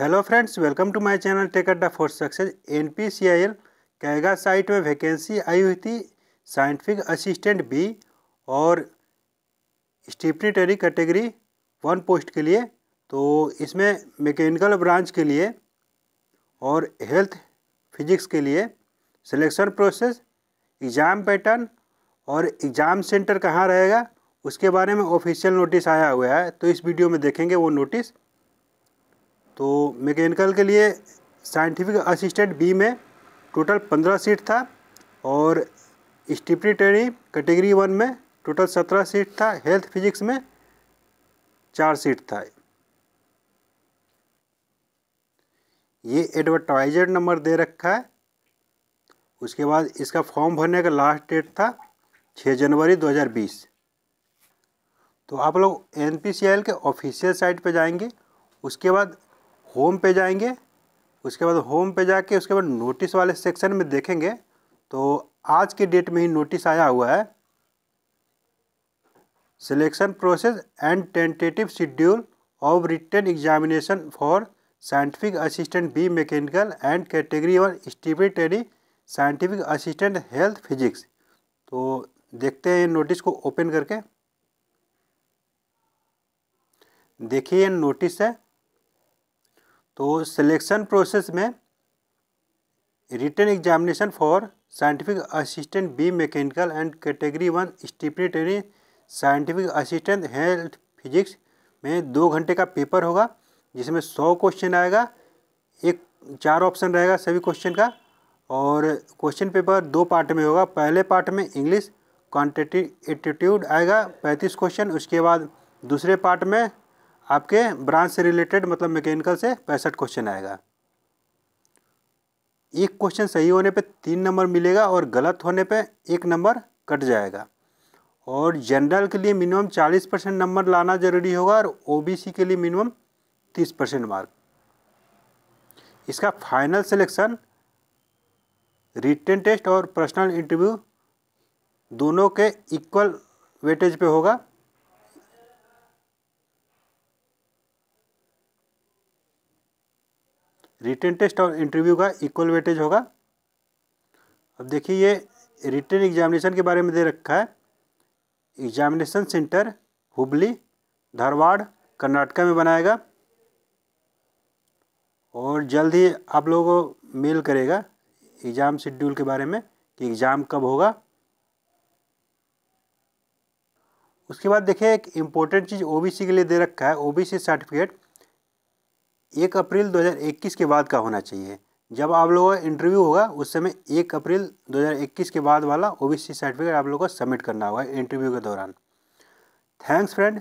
hello friends welcome to my channel tech Adda for success N P C I L Kaiga site में vacancy आई हुई थी scientific assistant B और स्टिपनीटरी category one post के लिए तो इसमें मैकेनिकल ब्रांच के लिए और हेल्थ फिजिक्स के लिए सिलेक्शन प्रोसेस एग्ज़ाम पैटर्न और एग्ज़ाम सेंटर कहाँ रहेगा उसके बारे में ऑफिशियल नोटिस आया हुआ है तो इस वीडियो में देखेंगे वो नोटिस तो मैकेनिकल के लिए साइंटिफिक असिस्टेंट बी में टोटल पंद्रह सीट था और ट्रेनिंग कैटेगरी वन में टोटल सत्रह सीट था हेल्थ फिजिक्स में चार सीट था ये एडवर्टाइजर नंबर दे रखा है उसके बाद इसका फॉर्म भरने का लास्ट डेट था 6 जनवरी 2020 तो आप लोग एन के ऑफिशियल साइट पर जाएंगे उसके बाद होम पे जाएंगे उसके बाद होम पे जाके उसके बाद नोटिस वाले सेक्शन में देखेंगे तो आज के डेट में ही नोटिस आया हुआ है selection process and tentative schedule of written examination for scientific assistant B mechanical and category one stipendiary scientific assistant health physics तो देखते हैं नोटिस को ओपन करके देखिए नोटिस है तो सिलेक्शन प्रोसेस में written examination for scientific assistant B mechanical and category one stipendiary scientific assistant health physics में दो घंटे का पेपर होगा जिसमें सौ क्वेश्चन आएगा एक चार ऑप्शन रहेगा सभी क्वेश्चन का और क्वेश्चन पेपर दो पार्ट में होगा पहले पार्ट में इंग्लिश क्वान्टिटी एटीट्यूड आएगा पैंतीस क्वेश्चन उसके बाद दूसरे पार्ट में आपके ब्रांच से रिलेटेड मतलब मैकेनिकल से पैंसठ क्वेश्चन आएगा एक क्वेश्चन सही होने पे तीन नंबर मिलेगा और गलत होने पे एक नंबर कट जाएगा और जनरल के लिए मिनिमम चालीस परसेंट नंबर लाना जरूरी होगा और ओबीसी के लिए मिनिमम तीस परसेंट मार्क इसका फाइनल सिलेक्शन रिटर्न टेस्ट और पर्सनल इंटरव्यू दोनों के इक्वल वेटेज पे होगा रिटर्न टेस्ट और इंटरव्यू का इक्वल वेटेज होगा अब देखिए ये रिटर्न एग्जामिनेशन के बारे में दे रखा है एग्जामिनेशन सेंटर हुबली धारवाड़ कर्नाटका में बनाएगा और जल्द ही आप लोगों को मेल करेगा एग्ज़ाम शेड्यूल के बारे में कि एग्ज़ाम कब होगा उसके बाद देखिए एक इम्पोर्टेंट चीज़ ओबीसी के लिए दे रखा है ओबीसी सर्टिफिकेट एक अप्रैल 2021 के बाद का होना चाहिए जब आप लोगों का इंटरव्यू होगा उस समय एक अप्रैल 2021 के बाद वाला ओबीसी सर्टिफिकेट आप लोगों को सबमिट करना होगा इंटरव्यू के दौरान थैंक्स फ्रेंड